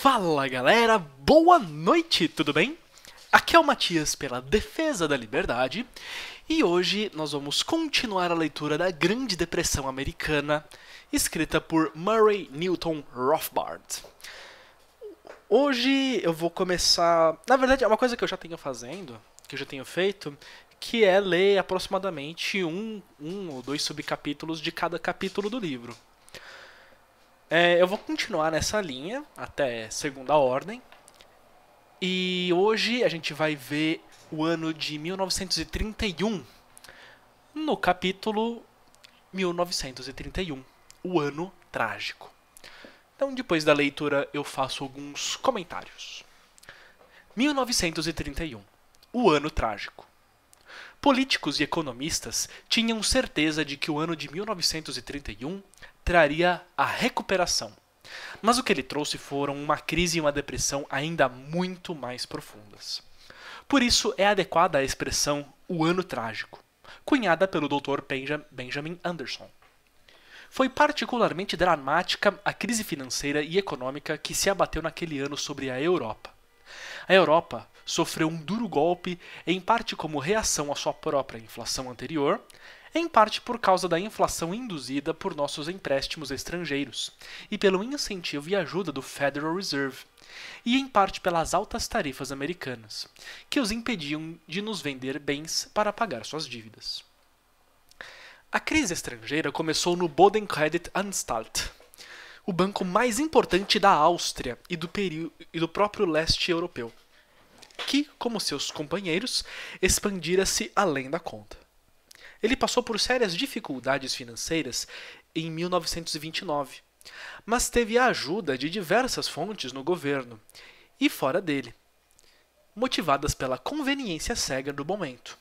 Fala galera, boa noite, tudo bem? Aqui é o Matias pela Defesa da Liberdade e hoje nós vamos continuar a leitura da Grande Depressão Americana, escrita por Murray Newton Rothbard. Hoje eu vou começar. Na verdade, é uma coisa que eu já tenho fazendo, que eu já tenho feito, que é ler aproximadamente um, um ou dois subcapítulos de cada capítulo do livro. É, eu vou continuar nessa linha até segunda ordem. E hoje a gente vai ver o ano de 1931 no capítulo 1931, o ano trágico. Então, depois da leitura, eu faço alguns comentários. 1931, o ano trágico. Políticos e economistas tinham certeza de que o ano de 1931 traria a recuperação. Mas o que ele trouxe foram uma crise e uma depressão ainda muito mais profundas. Por isso é adequada a expressão o ano trágico, cunhada pelo Dr. Benjamin Anderson. Foi particularmente dramática a crise financeira e econômica que se abateu naquele ano sobre a Europa. A Europa sofreu um duro golpe, em parte como reação à sua própria inflação anterior, em parte por causa da inflação induzida por nossos empréstimos estrangeiros e pelo incentivo e ajuda do Federal Reserve, e em parte pelas altas tarifas americanas, que os impediam de nos vender bens para pagar suas dívidas. A crise estrangeira começou no Bodenkredit-Anstalt, o banco mais importante da Áustria e do, e do próprio leste europeu que, como seus companheiros, expandira-se além da conta. Ele passou por sérias dificuldades financeiras em 1929, mas teve a ajuda de diversas fontes no governo e fora dele, motivadas pela conveniência cega do momento,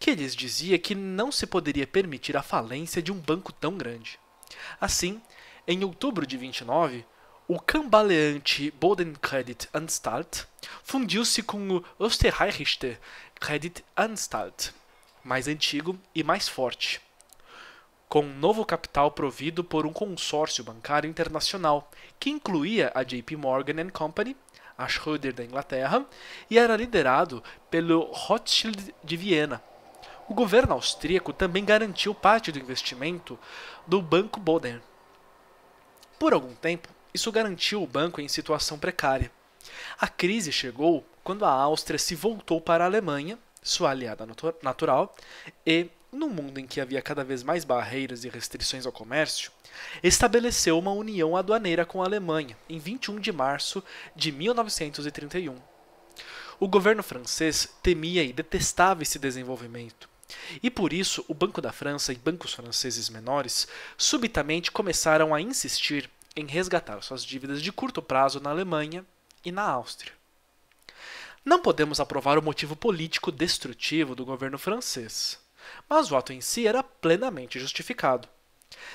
que lhes dizia que não se poderia permitir a falência de um banco tão grande. Assim, em outubro de 29, o cambaleante Bodenkredit Anstalt fundiu-se com o Österreichische Credit Anstalt, mais antigo e mais forte, com um novo capital provido por um consórcio bancário internacional, que incluía a JP Morgan Company, a Schroeder da Inglaterra, e era liderado pelo Rothschild de Viena. O governo austríaco também garantiu parte do investimento do Banco Boden. Por algum tempo, isso garantiu o banco em situação precária. A crise chegou quando a Áustria se voltou para a Alemanha, sua aliada natural, e, num mundo em que havia cada vez mais barreiras e restrições ao comércio, estabeleceu uma união aduaneira com a Alemanha em 21 de março de 1931. O governo francês temia e detestava esse desenvolvimento. E por isso, o Banco da França e bancos franceses menores subitamente começaram a insistir em resgatar suas dívidas de curto prazo na Alemanha e na Áustria. Não podemos aprovar o motivo político destrutivo do governo francês, mas o ato em si era plenamente justificado.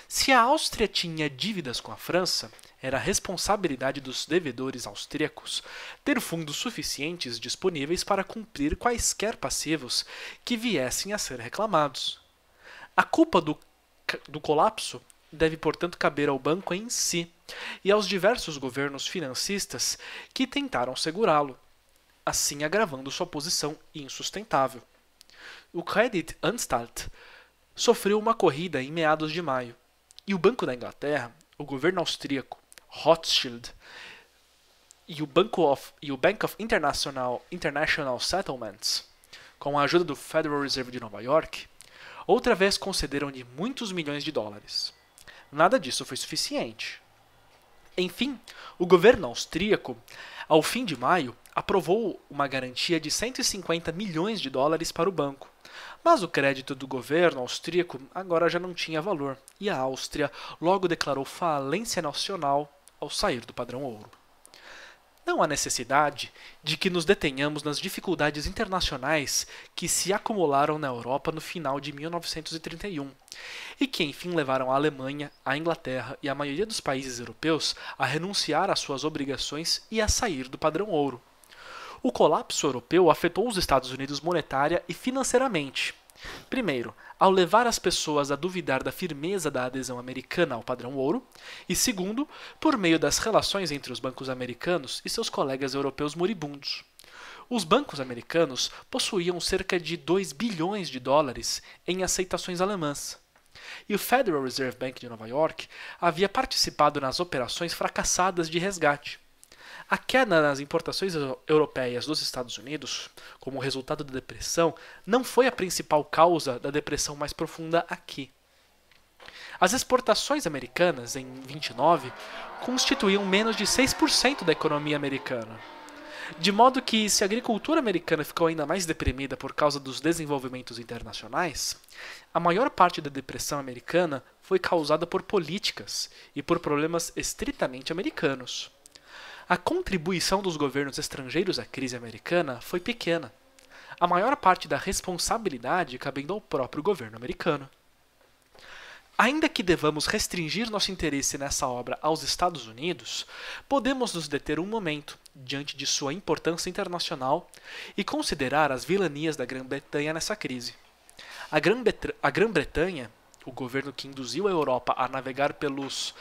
Se a Áustria tinha dívidas com a França, era responsabilidade dos devedores austríacos ter fundos suficientes disponíveis para cumprir quaisquer passivos que viessem a ser reclamados. A culpa do, do colapso deve, portanto, caber ao banco em si e aos diversos governos financistas que tentaram segurá-lo, assim agravando sua posição insustentável. O Credit Anstalt sofreu uma corrida em meados de maio e o Banco da Inglaterra, o governo austríaco Rothschild e o, Banco of, e o Bank of International, International Settlements, com a ajuda do Federal Reserve de Nova York, outra vez concederam-lhe muitos milhões de dólares. Nada disso foi suficiente. Enfim, o governo austríaco, ao fim de maio, aprovou uma garantia de 150 milhões de dólares para o banco. Mas o crédito do governo austríaco agora já não tinha valor, e a Áustria logo declarou falência nacional ao sair do padrão ouro não há necessidade de que nos detenhamos nas dificuldades internacionais que se acumularam na Europa no final de 1931 e que enfim levaram a Alemanha, a Inglaterra e a maioria dos países europeus a renunciar às suas obrigações e a sair do padrão ouro. O colapso europeu afetou os Estados Unidos monetária e financeiramente Primeiro, ao levar as pessoas a duvidar da firmeza da adesão americana ao padrão ouro, e segundo, por meio das relações entre os bancos americanos e seus colegas europeus moribundos. Os bancos americanos possuíam cerca de 2 bilhões de dólares em aceitações alemãs. E o Federal Reserve Bank de Nova York havia participado nas operações fracassadas de resgate. A queda nas importações europeias dos Estados Unidos, como resultado da depressão, não foi a principal causa da depressão mais profunda aqui. As exportações americanas, em 29, constituíam menos de 6% da economia americana. De modo que, se a agricultura americana ficou ainda mais deprimida por causa dos desenvolvimentos internacionais, a maior parte da depressão americana foi causada por políticas e por problemas estritamente americanos. A contribuição dos governos estrangeiros à crise americana foi pequena. A maior parte da responsabilidade cabendo ao próprio governo americano. Ainda que devamos restringir nosso interesse nessa obra aos Estados Unidos, podemos nos deter um momento diante de sua importância internacional e considerar as vilanias da Grã-Bretanha nessa crise. A Grã-Bretanha, o governo que induziu a Europa a navegar pelos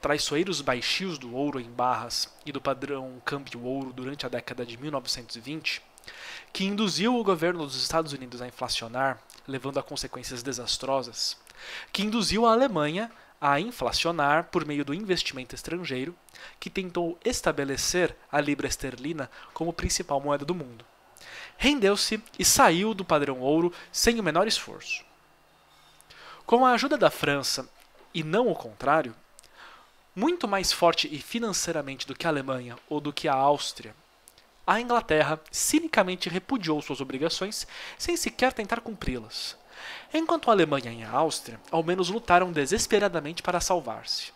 traiçoeiros baixios do ouro em barras e do padrão câmbio ouro durante a década de 1920, que induziu o governo dos Estados Unidos a inflacionar, levando a consequências desastrosas, que induziu a Alemanha a inflacionar por meio do investimento estrangeiro, que tentou estabelecer a libra esterlina como principal moeda do mundo. Rendeu-se e saiu do padrão ouro sem o menor esforço. Com a ajuda da França, e não o contrário, muito mais forte e financeiramente do que a Alemanha ou do que a Áustria, a Inglaterra cinicamente repudiou suas obrigações sem sequer tentar cumpri-las. Enquanto a Alemanha e a Áustria ao menos lutaram desesperadamente para salvar-se.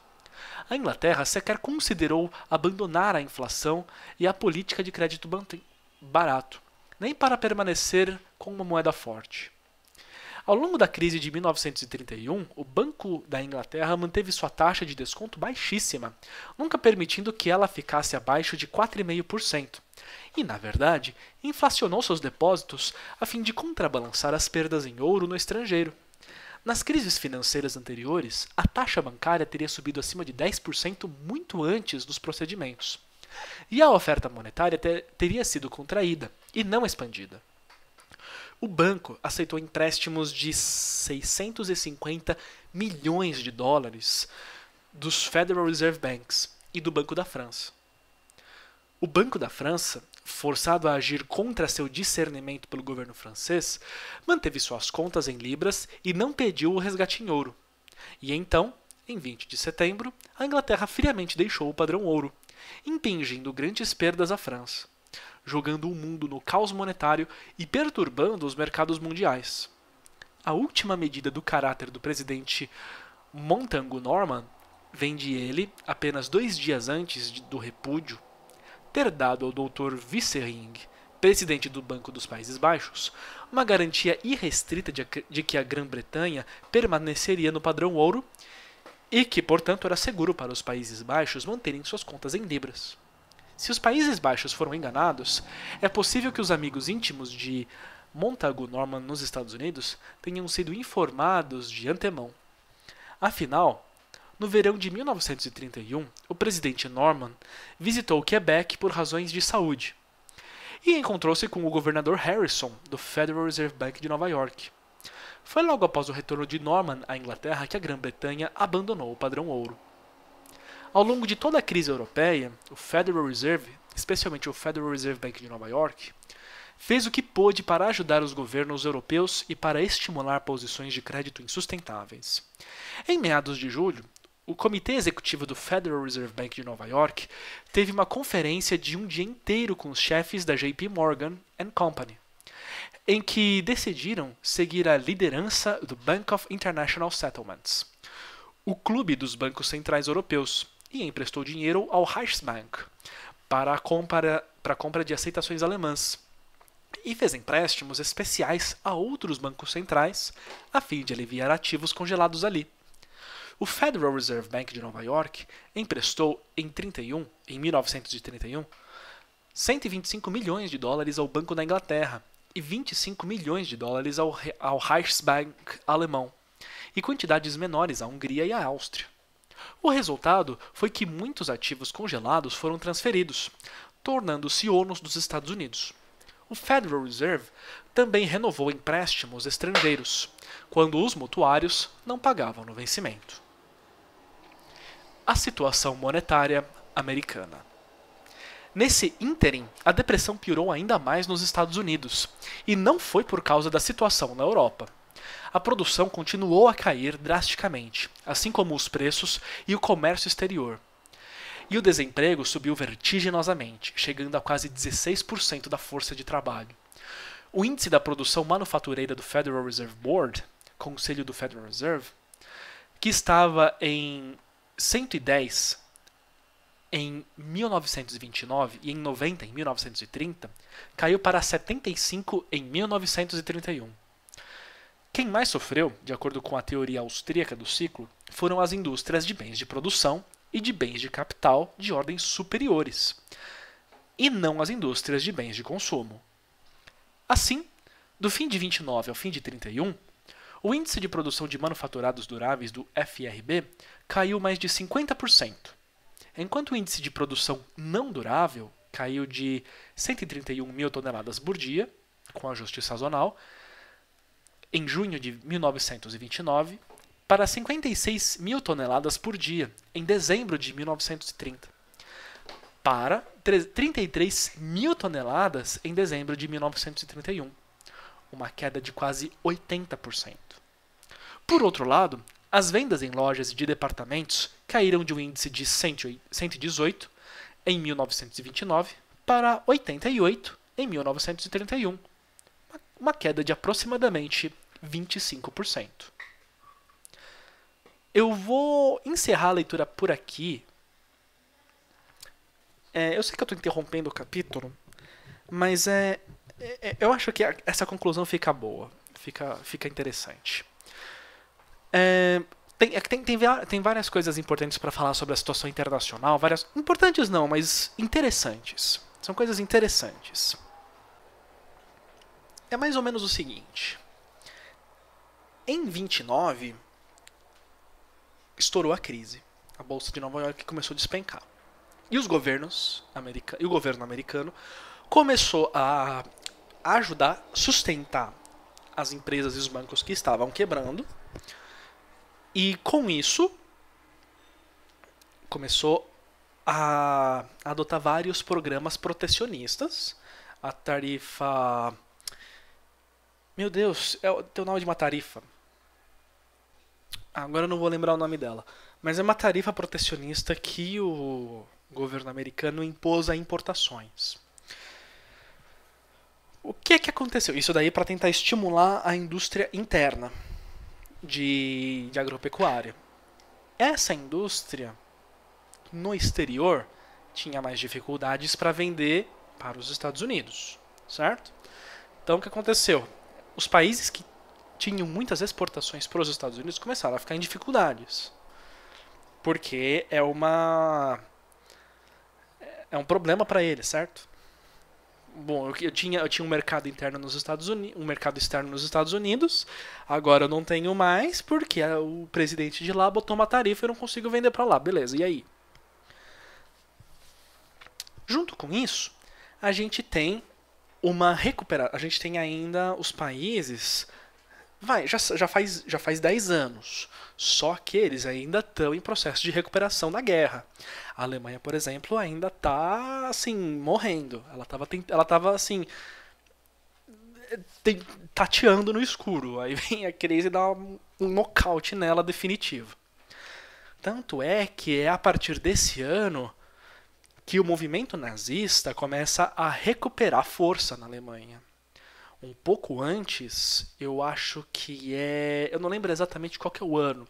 A Inglaterra sequer considerou abandonar a inflação e a política de crédito barato, nem para permanecer com uma moeda forte. Ao longo da crise de 1931, o Banco da Inglaterra manteve sua taxa de desconto baixíssima, nunca permitindo que ela ficasse abaixo de 4,5%. E, na verdade, inflacionou seus depósitos a fim de contrabalançar as perdas em ouro no estrangeiro. Nas crises financeiras anteriores, a taxa bancária teria subido acima de 10% muito antes dos procedimentos. E a oferta monetária ter, teria sido contraída e não expandida o banco aceitou empréstimos de 650 milhões de dólares dos Federal Reserve Banks e do Banco da França. O Banco da França, forçado a agir contra seu discernimento pelo governo francês, manteve suas contas em libras e não pediu o resgate em ouro. E então, em 20 de setembro, a Inglaterra friamente deixou o padrão ouro, impingindo grandes perdas à França jogando o mundo no caos monetário e perturbando os mercados mundiais. A última medida do caráter do presidente Montango Norman vem de ele, apenas dois dias antes do repúdio, ter dado ao Dr. Vissering, presidente do Banco dos Países Baixos, uma garantia irrestrita de que a Grã-Bretanha permaneceria no padrão ouro e que, portanto, era seguro para os Países Baixos manterem suas contas em libras. Se os Países Baixos foram enganados, é possível que os amigos íntimos de Montagu Norman nos Estados Unidos tenham sido informados de antemão. Afinal, no verão de 1931, o presidente Norman visitou Quebec por razões de saúde e encontrou-se com o governador Harrison, do Federal Reserve Bank de Nova York. Foi logo após o retorno de Norman à Inglaterra que a Grã-Bretanha abandonou o padrão ouro. Ao longo de toda a crise europeia, o Federal Reserve, especialmente o Federal Reserve Bank de Nova York, fez o que pôde para ajudar os governos europeus e para estimular posições de crédito insustentáveis. Em meados de julho, o Comitê Executivo do Federal Reserve Bank de Nova York teve uma conferência de um dia inteiro com os chefes da JP Morgan Company, em que decidiram seguir a liderança do Bank of International Settlements, o clube dos bancos centrais europeus, e emprestou dinheiro ao Reichsbank para a compra, para a compra de aceitações alemãs e fez empréstimos especiais a outros bancos centrais a fim de aliviar ativos congelados ali. O Federal Reserve Bank de Nova York emprestou em 31, em 1931, 125 milhões de dólares ao Banco da Inglaterra e 25 milhões de dólares ao, ao Reichsbank alemão, e quantidades menores à Hungria e à Áustria. O resultado foi que muitos ativos congelados foram transferidos, tornando-se ônus dos Estados Unidos. O Federal Reserve também renovou empréstimos estrangeiros, quando os mutuários não pagavam no vencimento. A situação monetária americana. Nesse ínterim, a depressão piorou ainda mais nos Estados Unidos, e não foi por causa da situação na Europa a produção continuou a cair drasticamente, assim como os preços e o comércio exterior. E o desemprego subiu vertiginosamente, chegando a quase 16% da força de trabalho. O índice da produção manufatureira do Federal Reserve Board, Conselho do Federal Reserve, que estava em 110 em 1929 e em 90 em 1930, caiu para 75 em 1931. Quem mais sofreu, de acordo com a teoria austríaca do ciclo, foram as indústrias de bens de produção e de bens de capital de ordens superiores, e não as indústrias de bens de consumo. Assim, do fim de 29 ao fim de 31, o índice de produção de manufaturados duráveis do FRB caiu mais de 50%, enquanto o índice de produção não durável caiu de 131 mil toneladas por dia, com ajuste sazonal, em junho de 1929 para 56 mil toneladas por dia em dezembro de 1930, para 33 mil toneladas em dezembro de 1931, uma queda de quase 80%. Por outro lado, as vendas em lojas e de departamentos caíram de um índice de 118 em 1929 para 88 em 1931, uma queda de aproximadamente 25%. Eu vou encerrar a leitura por aqui. É, eu sei que eu estou interrompendo o capítulo, mas é, é, é eu acho que essa conclusão fica boa, fica, fica interessante. É, tem, é tem, tem, tem, várias coisas importantes para falar sobre a situação internacional, várias importantes não, mas interessantes. São coisas interessantes. É mais ou menos o seguinte. Em 29, estourou a crise. A bolsa de Nova York começou a despencar. E os governos americanos, e o governo americano começou a ajudar, sustentar as empresas e os bancos que estavam quebrando. E com isso começou a adotar vários programas protecionistas, a tarifa Meu Deus, é o teu nome de uma tarifa Agora eu não vou lembrar o nome dela. Mas é uma tarifa protecionista que o governo americano impôs a importações. O que é que aconteceu? Isso daí é para tentar estimular a indústria interna de, de agropecuária. Essa indústria no exterior tinha mais dificuldades para vender para os Estados Unidos, certo? Então o que aconteceu? Os países que tinham muitas exportações para os Estados Unidos começaram a ficar em dificuldades. Porque é uma. É um problema para eles, certo? Bom, eu, tinha, eu tinha um mercado interno nos Estados Unidos, um mercado externo nos Estados Unidos. Agora eu não tenho mais porque o presidente de lá botou uma tarifa e eu não consigo vender para lá. Beleza, e aí? Junto com isso, a gente tem uma recuperação. A gente tem ainda os países Vai, já, já, faz, já faz 10 anos. Só que eles ainda estão em processo de recuperação da guerra. A Alemanha, por exemplo, ainda está assim, morrendo. Ela estava ela tava assim tateando no escuro. Aí vem a crise e dá um nocaute nela definitivo. Tanto é que é a partir desse ano que o movimento nazista começa a recuperar força na Alemanha um pouco antes, eu acho que é. Eu não lembro exatamente qual que é o ano,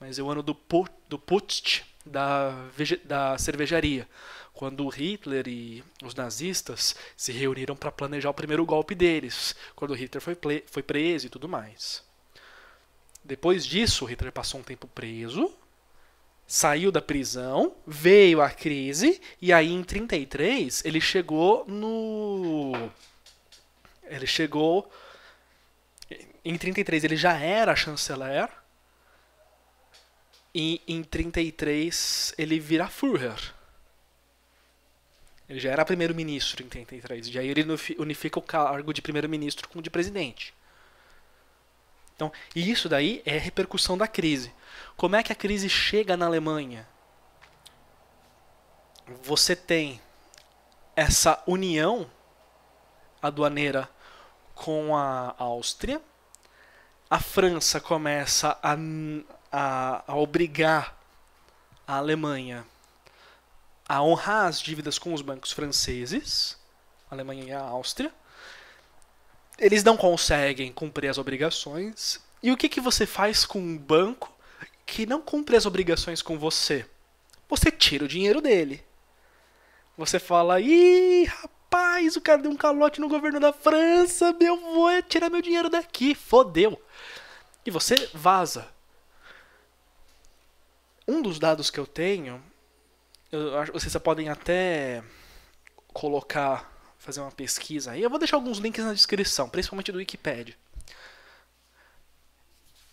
mas é o ano do, put, do Putsch da, da cervejaria, quando Hitler e os nazistas se reuniram para planejar o primeiro golpe deles, quando Hitler foi, foi preso e tudo mais. Depois disso, Hitler passou um tempo preso, saiu da prisão, veio a crise, e aí em 33 ele chegou no ele chegou. Em 33 ele já era chanceler. E em 33 ele vira Führer. Ele já era primeiro-ministro em 33. E aí ele unifica o cargo de primeiro-ministro com o de presidente. Então, e isso daí é repercussão da crise. Como é que a crise chega na Alemanha? Você tem essa união aduaneira com a Áustria. A França começa a, a, a obrigar a Alemanha a honrar as dívidas com os bancos franceses, a Alemanha e a Áustria. Eles não conseguem cumprir as obrigações. E o que, que você faz com um banco que não cumpre as obrigações com você? Você tira o dinheiro dele. Você fala, ih, rapaz rapaz, o cara deu um calote no governo da França, meu, vou é tirar meu dinheiro daqui, fodeu. E você vaza. Um dos dados que eu tenho, eu, vocês podem até colocar, fazer uma pesquisa aí. Eu vou deixar alguns links na descrição, principalmente do Wikipedia.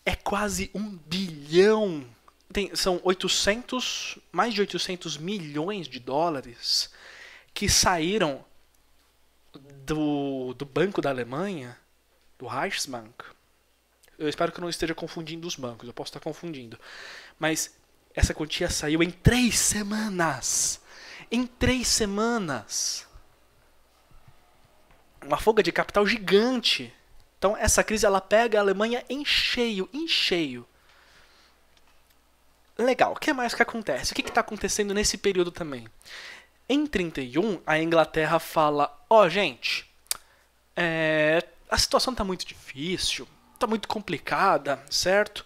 É quase um bilhão. Tem, são 800, mais de 800 milhões de dólares que saíram do, do Banco da Alemanha, do Reichsbank. Eu espero que eu não esteja confundindo os bancos, eu posso estar confundindo. Mas essa quantia saiu em três semanas. Em três semanas. Uma fuga de capital gigante. Então essa crise ela pega a Alemanha em cheio, em cheio. Legal, o que mais que acontece? O que está acontecendo nesse período também? Em 31, a Inglaterra fala: ó, oh, gente, é, a situação está muito difícil, está muito complicada, certo?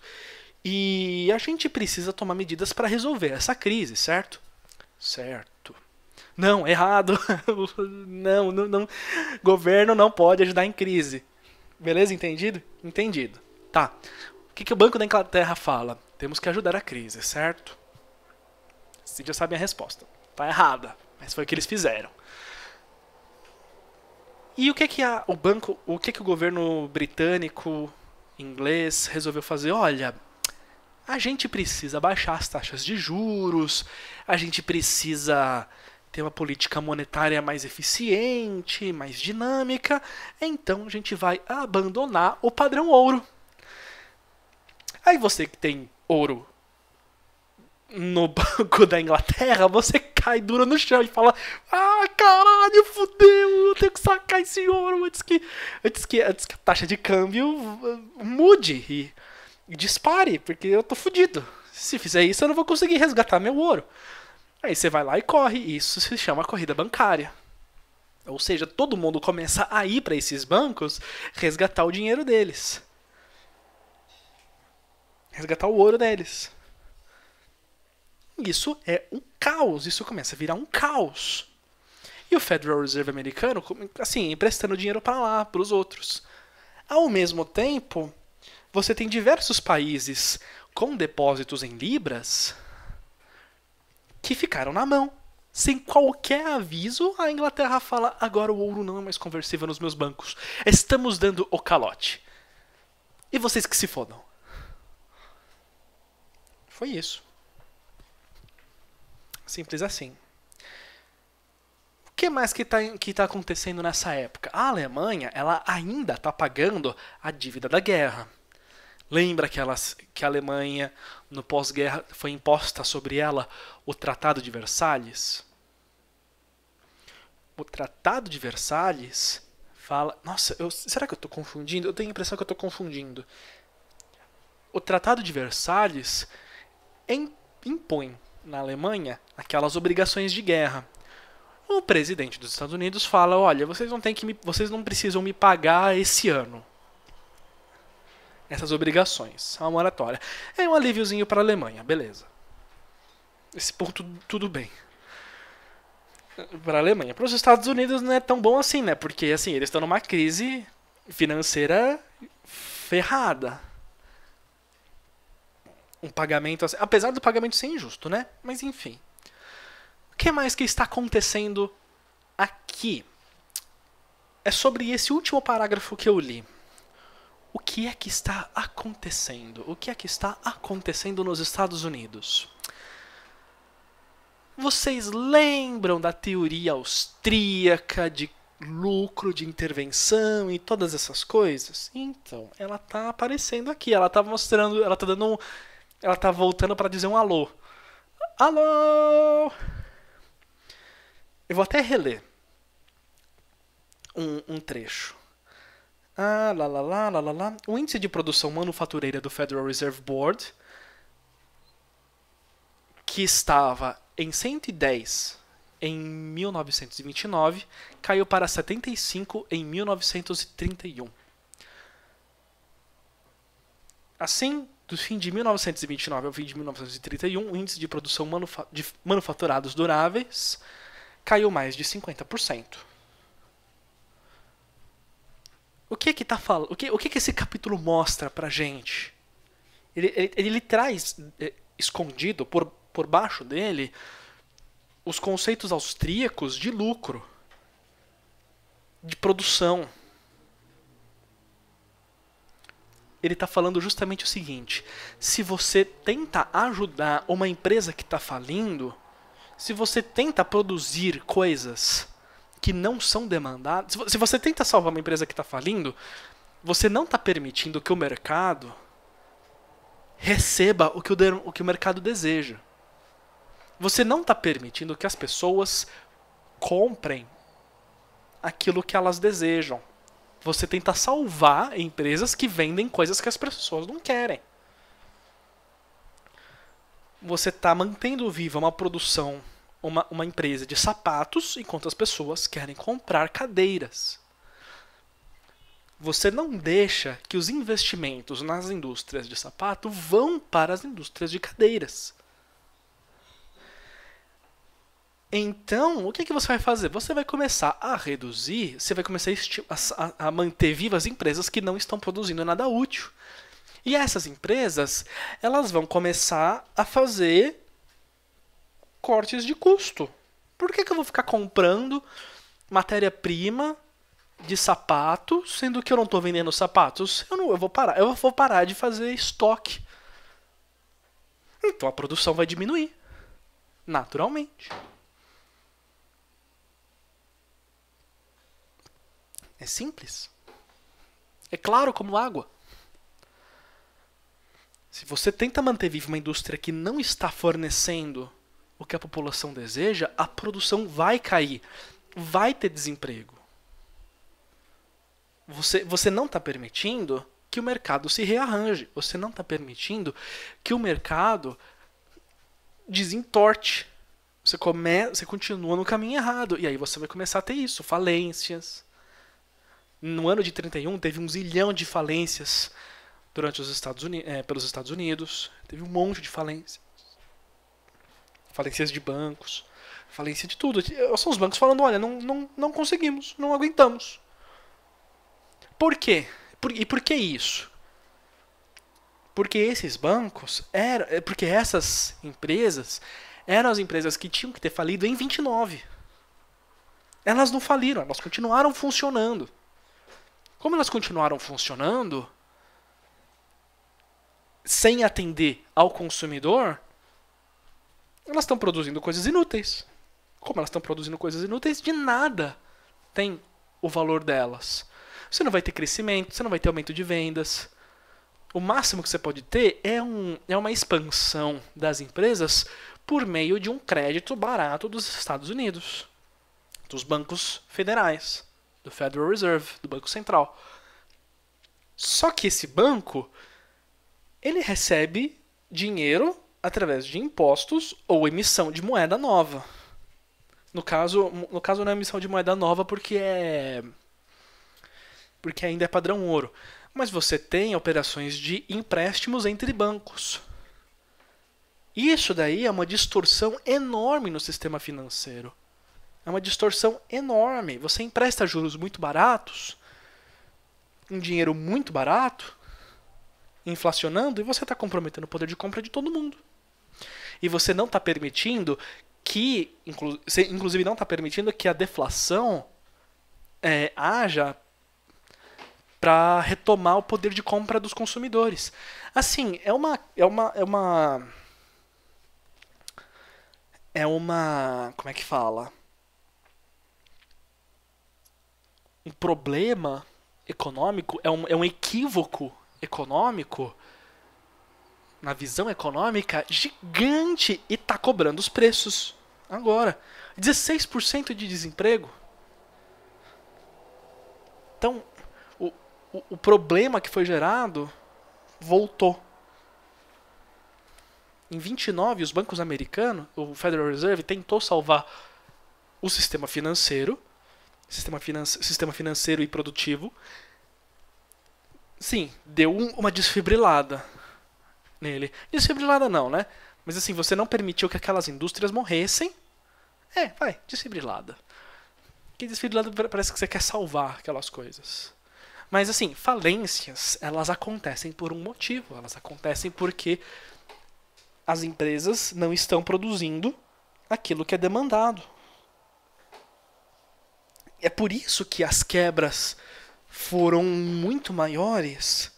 E a gente precisa tomar medidas para resolver essa crise, certo? Certo. Não, errado. não, não, não. Governo não pode ajudar em crise. Beleza? Entendido? Entendido. Tá. O que, que o Banco da Inglaterra fala? Temos que ajudar a crise, certo? Vocês já sabem a resposta. Tá errada. Mas foi o que eles fizeram. E o que que a, o banco, o que que o governo britânico, inglês resolveu fazer? Olha, a gente precisa baixar as taxas de juros, a gente precisa ter uma política monetária mais eficiente, mais dinâmica, então a gente vai abandonar o padrão ouro. Aí você que tem ouro no banco da Inglaterra, você cai dura no chão e fala: Ah, caralho, fudeu, eu tenho que sacar esse ouro antes que, antes que, antes que a taxa de câmbio ah, mude e, e dispare, porque eu tô fudido. Se fizer isso, eu não vou conseguir resgatar meu ouro. Aí você vai lá e corre, e isso se chama corrida bancária. Ou seja, todo mundo começa a ir para esses bancos resgatar o dinheiro deles. Resgatar o ouro deles. Isso é um caos, isso começa a virar um caos. E o Federal Reserve americano, assim, emprestando dinheiro para lá, para os outros. Ao mesmo tempo, você tem diversos países com depósitos em libras que ficaram na mão. Sem qualquer aviso, a Inglaterra fala: agora o ouro não é mais conversível nos meus bancos. Estamos dando o calote. E vocês que se fodam. Foi isso. Simples assim. O que mais que está que tá acontecendo nessa época? A Alemanha ela ainda está pagando a dívida da guerra. Lembra que, elas que a Alemanha, no pós-guerra, foi imposta sobre ela o Tratado de Versalhes? O Tratado de Versalhes fala. Nossa, eu, será que eu estou confundindo? Eu tenho a impressão que eu estou confundindo. O Tratado de Versalhes impõe na Alemanha aquelas obrigações de guerra. O presidente dos Estados Unidos fala: olha, vocês não, têm que me, vocês não precisam me pagar esse ano. Essas obrigações, a moratória. É um alíviozinho para a Alemanha, beleza. Esse ponto, tudo bem para a Alemanha. Para os Estados Unidos não é tão bom assim, né? Porque assim, eles estão numa crise financeira ferrada um pagamento assim. Apesar do pagamento ser injusto, né? Mas enfim. O que mais que está acontecendo aqui? É sobre esse último parágrafo que eu li. O que é que está acontecendo? O que é que está acontecendo nos Estados Unidos? Vocês lembram da teoria austríaca de lucro de intervenção e todas essas coisas? Então, ela está aparecendo aqui, ela está mostrando, ela está dando ela tá voltando para dizer um alô. Alô! Eu vou até reler um, um trecho. Ah, lá, lá, lá, lá, lá, lá. O índice de produção manufatureira do Federal Reserve Board, que estava em 110 em 1929, caiu para 75 em 1931. Assim, do fim de 1929 ao fim de 1931, o índice de produção manufa de manufaturados duráveis caiu mais de 50%. O que é que tá falando? O que, o que, é que esse capítulo mostra pra gente? Ele, ele, ele traz é, escondido por, por baixo dele os conceitos austríacos de lucro, de produção, ele está falando justamente o seguinte: se você tenta ajudar uma empresa que está falindo, se você tenta produzir coisas que não são demandadas, se você tenta salvar uma empresa que está falindo, você não está permitindo que o mercado receba o que o, o, que o mercado deseja. Você não está permitindo que as pessoas comprem aquilo que elas desejam. Você tenta salvar empresas que vendem coisas que as pessoas não querem. Você está mantendo viva uma produção, uma, uma empresa de sapatos, enquanto as pessoas querem comprar cadeiras você não deixa que os investimentos nas indústrias de sapato vão para as indústrias de cadeiras. Então, o que, é que você vai fazer? Você vai começar a reduzir, você vai começar a, a manter vivas empresas que não estão produzindo nada útil. E essas empresas, elas vão começar a fazer cortes de custo. Por que, que eu vou ficar comprando matéria-prima de sapato, sendo que eu não estou vendendo sapatos? Eu não, eu vou parar, eu vou parar de fazer estoque. Então a produção vai diminuir, naturalmente. É simples. É claro como água. Se você tenta manter viva uma indústria que não está fornecendo o que a população deseja, a produção vai cair. Vai ter desemprego. Você, você não está permitindo que o mercado se rearranje. Você não está permitindo que o mercado desentorte. Você, come, você continua no caminho errado. E aí você vai começar a ter isso: falências no ano de 31 teve um zilhão de falências durante os Estados Unidos, é, eh, pelos Estados Unidos. Teve um monte de falências. Falências de bancos, falência de tudo. São os bancos falando, olha, não, não, não conseguimos, não aguentamos. Por quê? Por, e por que isso? Porque esses bancos, eram, eh, porque essas empresas eram as empresas que tinham que ter falido em 29. Elas não faliram, elas continuaram funcionando. Como elas continuaram funcionando sem atender ao consumidor, elas estão produzindo coisas inúteis. Como elas estão produzindo coisas inúteis, de nada tem o valor delas. Você não vai ter crescimento, você não vai ter aumento de vendas. O máximo que você pode ter é, um, é uma expansão das empresas por meio de um crédito barato dos Estados Unidos, dos bancos federais do Federal Reserve, do Banco Central. Só que esse banco ele recebe dinheiro através de impostos ou emissão de moeda nova. No caso, no caso não é emissão de moeda nova porque é porque ainda é padrão ouro, mas você tem operações de empréstimos entre bancos. Isso daí é uma distorção enorme no sistema financeiro. É uma distorção enorme. Você empresta juros muito baratos, um dinheiro muito barato, inflacionando, e você está comprometendo o poder de compra de todo mundo. E você não está permitindo que, inclu você, inclusive, não está permitindo que a deflação é, haja para retomar o poder de compra dos consumidores. Assim, é uma é uma é uma é uma como é que fala? um problema econômico, é um, é um equívoco econômico na visão econômica gigante e está cobrando os preços agora. 16% de desemprego. Então, o, o, o problema que foi gerado voltou. Em 29, os bancos americanos, o Federal Reserve tentou salvar o sistema financeiro sistema, sistema financeiro e produtivo, sim, deu um, uma desfibrilada nele. Desfibrilada não, né? Mas assim, você não permitiu que aquelas indústrias morressem. É, vai, desfibrilada. Que desfibrilada parece que você quer salvar aquelas coisas. Mas assim, falências, elas acontecem por um motivo. Elas acontecem porque as empresas não estão produzindo aquilo que é demandado é por isso que as quebras foram muito maiores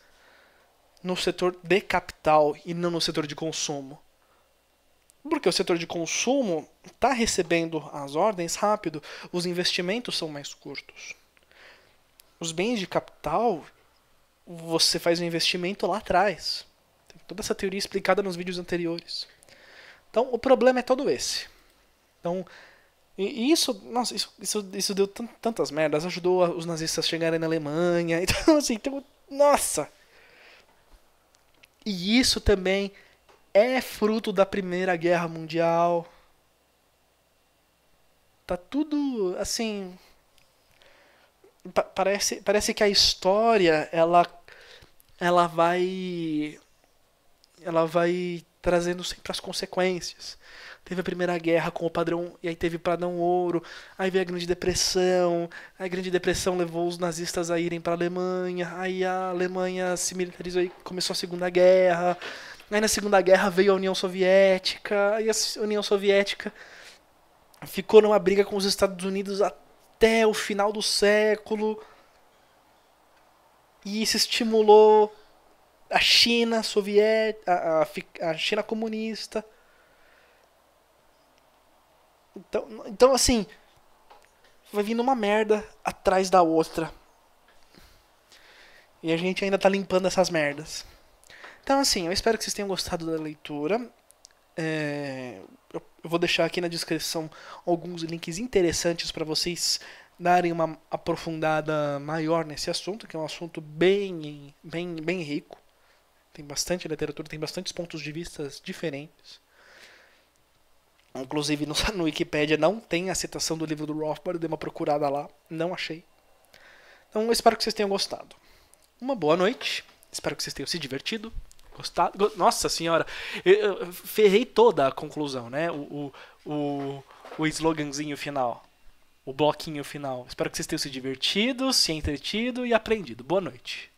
no setor de capital e não no setor de consumo. Porque o setor de consumo está recebendo as ordens rápido, os investimentos são mais curtos. Os bens de capital, você faz o um investimento lá atrás. Tem toda essa teoria explicada nos vídeos anteriores. Então, o problema é todo esse. Então, e, isso, nossa, isso, isso, isso deu tantas merdas. Ajudou os nazistas a chegarem na Alemanha. Então, assim, então, nossa! E isso também é fruto da Primeira Guerra Mundial. Tá tudo assim. Pa parece, parece que a história ela, ela vai. Ela vai trazendo sempre as consequências teve a Primeira Guerra com o padrão, e aí teve padrão ouro, aí veio a Grande Depressão, a Grande Depressão levou os nazistas a irem para a Alemanha, aí a Alemanha se militarizou e começou a Segunda Guerra, aí na Segunda Guerra veio a União Soviética, e a União Soviética ficou numa briga com os Estados Unidos até o final do século, e isso estimulou a China soviética, a, a, a China comunista, então, então assim, vai vindo uma merda atrás da outra. E a gente ainda tá limpando essas merdas. Então, assim, eu espero que vocês tenham gostado da leitura. É, eu, vou deixar aqui na descrição alguns links interessantes para vocês darem uma aprofundada maior nesse assunto, que é um assunto bem, bem, bem rico. Tem bastante literatura, tem bastantes pontos de vista diferentes. Inclusive no, no Wikipedia não tem a citação do livro do Rothbard, dei uma procurada lá, não achei. Então eu espero que vocês tenham gostado. Uma boa noite, espero que vocês tenham se divertido. Gostado. Go Nossa senhora, eu, eu ferrei toda a conclusão, né? O, o, o, o sloganzinho final, o bloquinho final. Espero que vocês tenham se divertido, se entretido e aprendido. Boa noite.